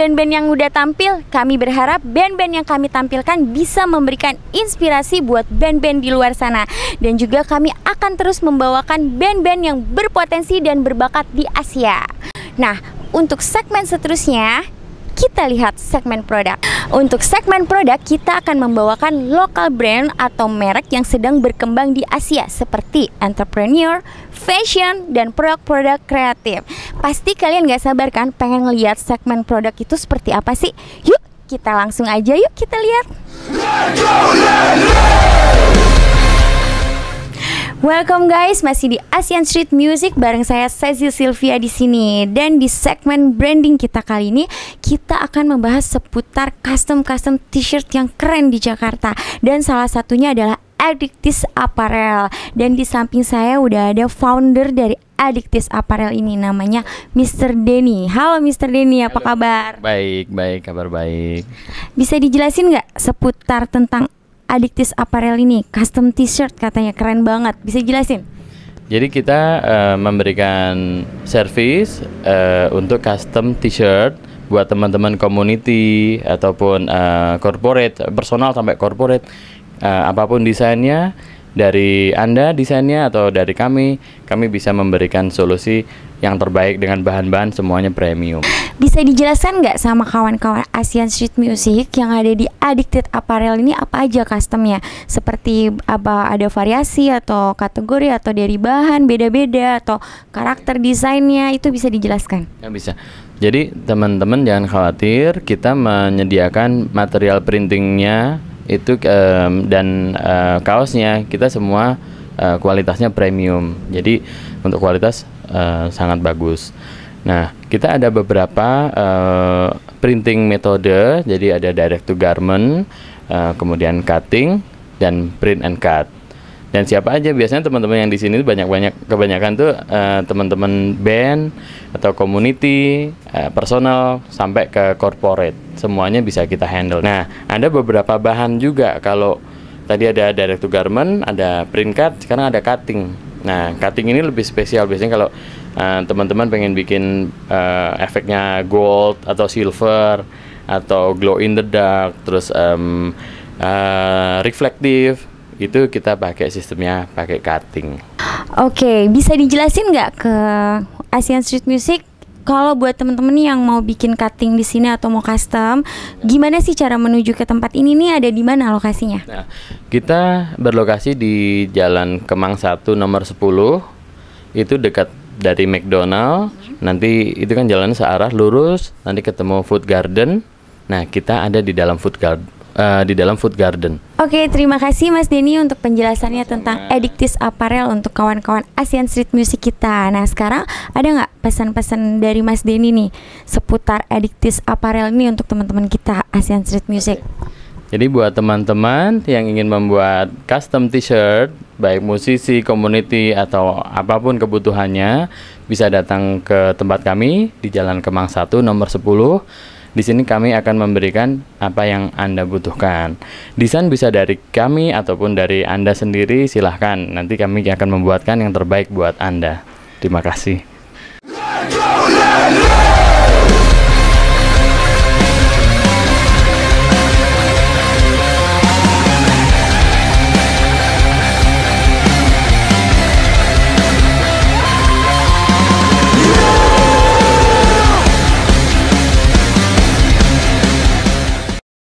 band-band yang udah tampil, kami berharap band-band yang kami tampilkan bisa memberikan inspirasi buat band-band di luar sana. Dan juga kami akan terus membawakan band-band yang berpotensi dan berbakat di Asia. Nah, untuk segmen seterusnya, kita lihat segmen produk. Untuk segmen produk, kita akan membawakan lokal brand atau merek yang sedang berkembang di Asia seperti entrepreneur, fashion, dan produk-produk kreatif. Pasti kalian gak sabar kan pengen lihat segmen produk itu seperti apa sih? Yuk kita langsung aja yuk kita lihat. Let go, let go. Welcome guys, masih di Asian Street Music bareng saya Cecil Sylvia di sini. Dan di segmen branding kita kali ini, kita akan membahas seputar custom-custom t-shirt yang keren di Jakarta. Dan salah satunya adalah Addictis Apparel. Dan di samping saya udah ada founder dari Addictis Apparel ini namanya Mr. Denny. Halo Mr. Denny, apa Halo. kabar? Baik, baik, kabar baik. Bisa dijelasin nggak seputar tentang Adictis Apparel ini, custom t-shirt katanya keren banget. Bisa jelasin? Jadi kita uh, memberikan servis uh, eh, untuk custom t-shirt buat teman-teman community ataupun uh, corporate, personal sampai corporate uh, apapun desainnya dari Anda desainnya atau dari kami, kami bisa memberikan solusi yang terbaik dengan bahan-bahan semuanya premium. Bisa dijelaskan nggak sama kawan-kawan Asian Street Music yang ada di Addicted Apparel ini apa aja customnya? Seperti apa ada variasi atau kategori atau dari bahan beda-beda atau karakter desainnya itu bisa dijelaskan? Ya bisa. Jadi teman-teman jangan khawatir, kita menyediakan material printingnya itu um, dan uh, kaosnya kita semua uh, kualitasnya premium. Jadi untuk kualitas uh, sangat bagus. Nah, kita ada beberapa uh, printing metode, jadi ada direct to garment, uh, kemudian cutting dan print and cut dan siapa aja biasanya teman-teman yang di sini banyak-banyak kebanyakan tuh uh, teman-teman band atau community uh, personal sampai ke corporate semuanya bisa kita handle nah ada beberapa bahan juga kalau tadi ada direct to garment ada print card, sekarang ada cutting nah cutting ini lebih spesial biasanya kalau teman eh, teman-teman pengen bikin uh, efeknya gold atau silver atau glow in the dark terus um, uh, reflective itu kita pakai sistemnya pakai cutting. Oke, okay, bisa dijelasin nggak ke Asian Street Music kalau buat temen-temen yang mau bikin cutting di sini atau mau custom, gimana sih cara menuju ke tempat ini nih ada di mana lokasinya? Nah, kita berlokasi di Jalan Kemang 1 nomor 10. Itu dekat dari McDonald. Nanti itu kan jalan searah lurus, nanti ketemu Food Garden. Nah, kita ada di dalam Food Garden uh, di dalam food garden. Oke, okay, terima kasih Mas Denny untuk penjelasannya Sama. tentang Edictis Apparel untuk kawan-kawan Asian Street Music kita. Nah, sekarang ada nggak pesan-pesan dari Mas Denny nih seputar Edictis Apparel ini untuk teman-teman kita Asian Street Music? Jadi buat teman-teman yang ingin membuat custom t-shirt baik musisi, community atau apapun kebutuhannya bisa datang ke tempat kami di Jalan Kemang 1 nomor 10 di sini kami akan memberikan apa yang Anda butuhkan. Desain bisa dari kami ataupun dari Anda sendiri silahkan. Nanti kami akan membuatkan yang terbaik buat Anda. Terima kasih.